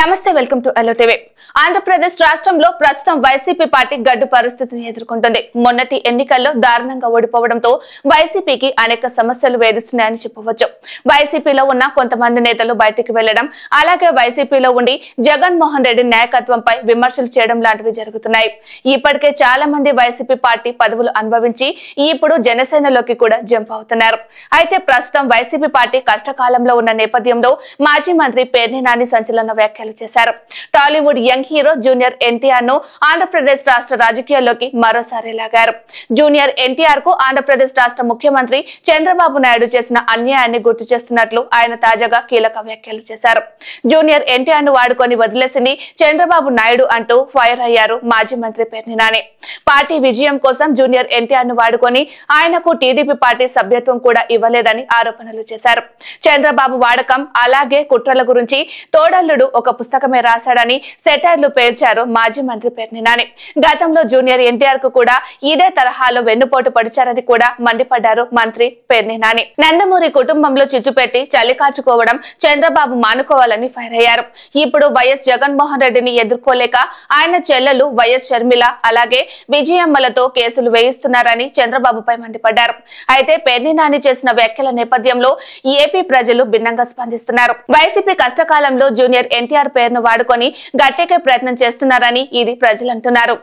నమస్తే welcome to L TV Andhra Pradesh రాష్ట్రంలో ప్రస్తుతం వైసీపీ పార్టీ గడ్డు పరిస్థితిని ఎదుర్కొంటుంది మొన్నటి ఎన్నికల్లో దారుణంగా ఓడిపోవడంతో వైసీపీకి అనేక సమస్యలు వేధిస్తున్నాయని చెప్పవచ్చు వైసీపీలో ఉన్న కొంతమంది నేతలు బయటికి వెళ్లడం అలాగే వైసీపీలో ఉండి జగన్మోహన్ రెడ్డి నాయకత్వంపై విమర్శలు చేయడం లాంటివి జరుగుతున్నాయి ఇప్పటికే చాలా మంది వైసీపీ పార్టీ పదవులు అనుభవించి ఇప్పుడు జనసేనలోకి కూడా జంప్ అవుతున్నారు అయితే ప్రస్తుతం వైసీపీ పార్టీ కష్టకాలంలో ఉన్న నేపథ్యంలో మాజీ మంత్రి పేర్ని నాని సంచలన వ్యాఖ్య వ్యాఖ్యలు చేశారు Tollywood young hero junior NTR ను ఆంధ్రప్రదేశ్ రాష్ట్ర రాజకీయాల్లోకి మరోసారి లాగారు జూనియర్ ఎన్టీఆర్ కు ఆంధ్రప్రదేశ్ రాష్ట్ర ముఖ్యమంత్రి చంద్రబాబు నాయుడు చేసిన అన్యాయాన్ని గుర్తు చేస్తున్నట్లు ఆయన తాజాగా కీలక వ్యాఖ్యలు చేశారు జూనియర్ ఎన్టీఆర్ ను వాడుకొని వదిలేసింది చంద్రబాబు నాయుడు అంటూ ఫైర్ అయ్యారు మాజీ మంత్రి పేర్ని నాని పార్టీ విజయం కోసం జూనియర్ ఎన్టీఆర్ ను వాడుకొని ఆయనకు టీడీపీ పార్టీ సభ్యత్వం కూడా ఇవ్వలేదని ఆరోపణలు చేశారు చంద్రబాబు వాడకం అలాగే కుట్రల గురించి తోడల్లుడు ఒక ఒక పుస్తకమే రాశాడని సెటైర్లు పేర్చారు మాజీ మంత్రి పేర్నినాని గతంలో జూనియర్ ఎన్టీఆర్ కు కూడా ఇదే తరహాలో వెన్నుపోటు పడిచారని కూడా మండిపడ్డారు మంత్రి పెర్నినాని నందమూరి కుటుంబంలో చిచ్చుపెట్టి చలి కాచుకోవడం చంద్రబాబు మానుకోవాలని ఫైర్ అయ్యారు ఇప్పుడు వైఎస్ జగన్మోహన్ రెడ్డిని ఎదుర్కోలేక ఆయన చెల్లెలు వైఎస్ షర్మిల అలాగే విజయమ్మలతో కేసులు వేయిస్తున్నారని చంద్రబాబుపై మండిపడ్డారు అయితే పెర్నినాని చేసిన వ్యాఖ్యల నేపథ్యంలో ఏపీ ప్రజలు భిన్నంగా స్పందిస్తున్నారు వైసీపీ కష్టకాలంలో జూనియర్ ఎన్టీఆర్ ఎన్టీఆర్ పేరును వాడుకొని గట్టెక్కే ప్రయత్నం చేస్తున్నారని ఇది ప్రజలంటున్నారు